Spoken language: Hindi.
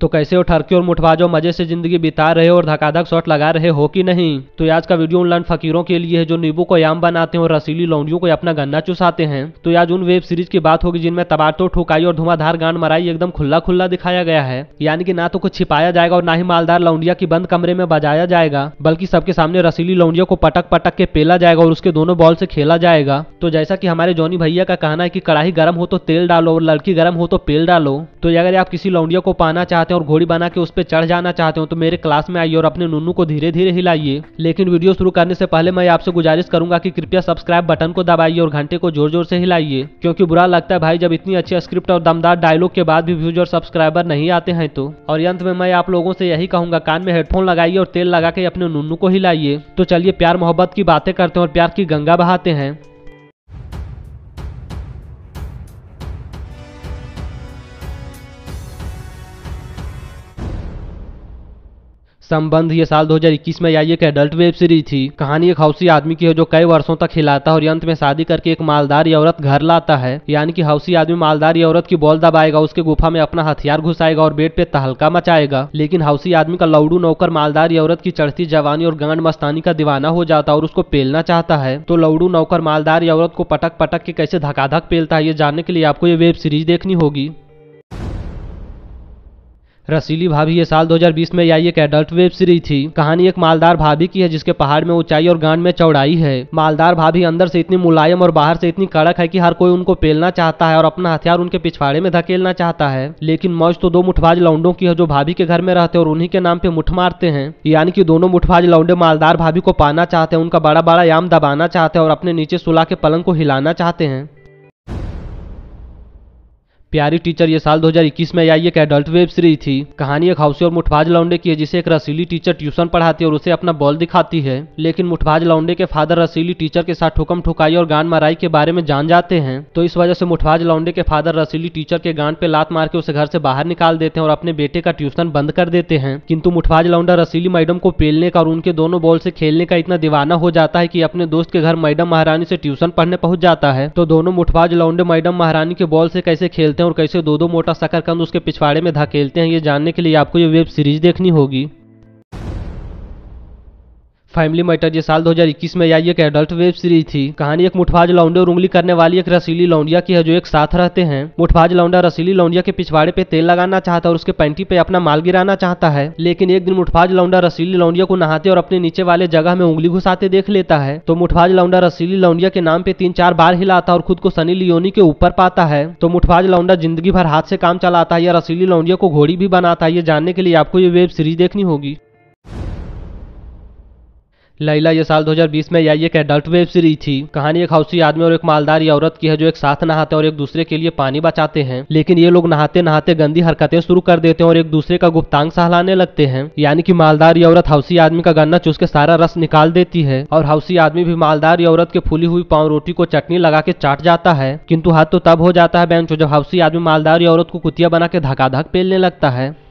तो कैसे हो ठरके और मुठबाजों मजे से जिंदगी बिता रहे हो और धकाधक शॉट लगा रहे हो कि नहीं तो आज का वीडियो उन फकीरों के लिए है जो नींबू को याम बनाते हैं और रसीली लौंडियों को अपना गन्ना चुसाते हैं तो आज उन वेब सीरीज की बात होगी जिनमें तबाटो ठुकाई और धुआंधार गांड मराई एकदम खुला खुला दिखाया गया है यानी कि ना तो कुछ छिपाया जाएगा और ना ही मालदार लौंडिया की बंद कमरे में बजाया जाएगा बल्कि सबके सामने रसीली लौंडियों को पटक पटक के पेला जाएगा और उसके दोनों बॉल से खेला जाएगा तो जैसा की हमारे जॉनी भैया का कहना है की कड़ाई गर्म हो तो तेल डालो और लड़की गर्म हो तो पेल डालो तो अगर आप किसी लौंडिया को पाना चाहते चाहते हैं और घोड़ी बना के उस पर चढ़ जाना चाहते हो तो मेरे क्लास में आइए और अपने नुनू को धीरे धीरे हिलाइए लेकिन वीडियो शुरू करने से पहले मैं आपसे गुजारिश करूंगा कि कृपया सब्सक्राइब बटन को दबाइए और घंटे को जोर जोर से हिलाइए क्योंकि बुरा लगता है भाई जब इतनी अच्छी स्क्रिप्ट और दमदार डायलॉग के बाद भी व्यूज और सब्सक्राइबर नहीं आते हैं तो और अंत में मैं आप लोगों से यही कहूंगा कान में हेडफोन लगाइए और तेल लगा के अपने नुनू को हिलाइए तो चलिए प्यार मोहब्बत की बातें करते हैं और प्यार की गंगा बहाते हैं संबंध ये साल 2021 में आई एक एडल्ट वेब सीरीज थी कहानी एक हाउसी आदमी की है जो कई वर्षों तक हिलाता है और अंत में शादी करके एक मालदार औरत घर लाता है यानी कि हाउसी आदमी मालदार औरत की बॉल दबाएगा उसके गुफा में अपना हथियार घुसाएगा और बेड पे तहलका मचाएगा लेकिन हाउसी आदमी का लौडू नौकर मालदार औरत की चढ़ती जवानी और गांड मस्तानी का दीवाना हो जाता है और उसको पेलना चाहता है तो लौडू नौकर मालदार औरत को पटक पटक के कैसे धकाधक पेलता है ये जानने के लिए आपको ये वेब सीरीज देखनी होगी रसीली भाभी ये साल 2020 में आई एक एडल्ट वेब सीरीज थी कहानी एक मालदार भाभी की है जिसके पहाड़ में ऊंचाई और गांड में चौड़ाई है मालदार भाभी अंदर से इतनी मुलायम और बाहर से इतनी कड़क है कि हर कोई उनको पेलना चाहता है और अपना हथियार उनके पिछवाड़े में धकेलना चाहता है लेकिन मौज तो दो मुठभाज लौंडों की है जो भाभी के घर में रहते और उन्हीं के नाम पे मुठ मारते हैं यानी कि दोनों मुठभाज लौंडे मालदार भाभी को पाना चाहते हैं उनका बड़ा बड़ा याम दबाना चाहते हैं और अपने नीचे सुला के पलंग को हिलाना चाहते हैं प्यारी टीचर ये साल 2021 में आई एक एडल्ट वेब सीरीज थी कहानी एक हाउसी और मुठभाज लौंडे की है जिसे एक रसीली टीचर ट्यूशन पढ़ाती है और उसे अपना बॉल दिखाती है लेकिन मुठभाज लौंडे के फादर रसीली टीचर के साथ ठुकम ठुकाई और गान मराई के बारे में जान जाते हैं तो इस वजह से मुठभाज लौंडे के फादर रसीली टीचर के गान पे लात मार के उसे घर से बाहर निकाल देते हैं और अपने बेटे का ट्यूशन बंद कर देते हैं किंतु मुठभाज लौंडा रसीली मैडम को पेलने का और उनके दोनों बॉल से खेलने का इतना दीवाना हो जाता है की अपने दोस्त के घर मैडम महारानी से ट्यूशन पढ़ने पहुंच जाता है तो दोनों मुठभाज लौंडे मैडम महारानी के बॉल से कैसे खेलते हैं और कैसे दो दो मोटा शकरकंद उसके पिछवाड़े में धकेलते हैं ये जानने के लिए आपको ये वेब सीरीज देखनी होगी फैमिली मैटर ये साल 2021 में आई एक एडल्ट वेब सीरीज थी कहानी एक मुठभाज लौंडे और उंगली करने वाली एक रसीली लौंडिया की है जो एक साथ रहते हैं मुठभाज लौंडा रसीली लौंडिया के पिछवाड़े पे तेल लगाना चाहता और उसके पैंटी पे अपना माल गिराना चाहता है लेकिन एक दिन मुठभाज लौंडा रसीली लौंडिया को नहाते और अपने नीचे वाले जगह में उंगली घुसाते देख लेता है तो मुठभाज लौंडा रसीली लौंडिया के नाम पे तीन चार बार हिलाता और खुद को सनी लियोनी के ऊपर पाता है तो मुठभाज लौंडा जिंदगी भर हाथ से काम चलाता है या रसीली लौंडिया को घोड़ी भी बनाता है ये जानने के लिए आपको ये वेब सीरीज देखनी होगी लैला ये साल 2020 में आई एक एडल्ट वेब सीरीज थी कहानी एक हाउसी आदमी और एक मालदारी औरत की है जो एक साथ नहाते और एक दूसरे के लिए पानी बचाते हैं लेकिन ये लोग नहाते नहाते गंदी हरकतें शुरू कर देते हैं और एक दूसरे का गुप्तांग सहलाने लगते हैं यानी कि मालदारी औरत हाउसी आदमी का गन्ना चूस के सारा रस निकाल देती है और हाउसी आदमी भी मालदारी औरत के फूली हुई पाव रोटी को चटनी लगा के चाट जाता है किंतु हाथ तो तब हो जाता है बैंचो जब हाउसी आदमी मालदारी औरत को कुतिया बना के धकाधक पेलने लगता है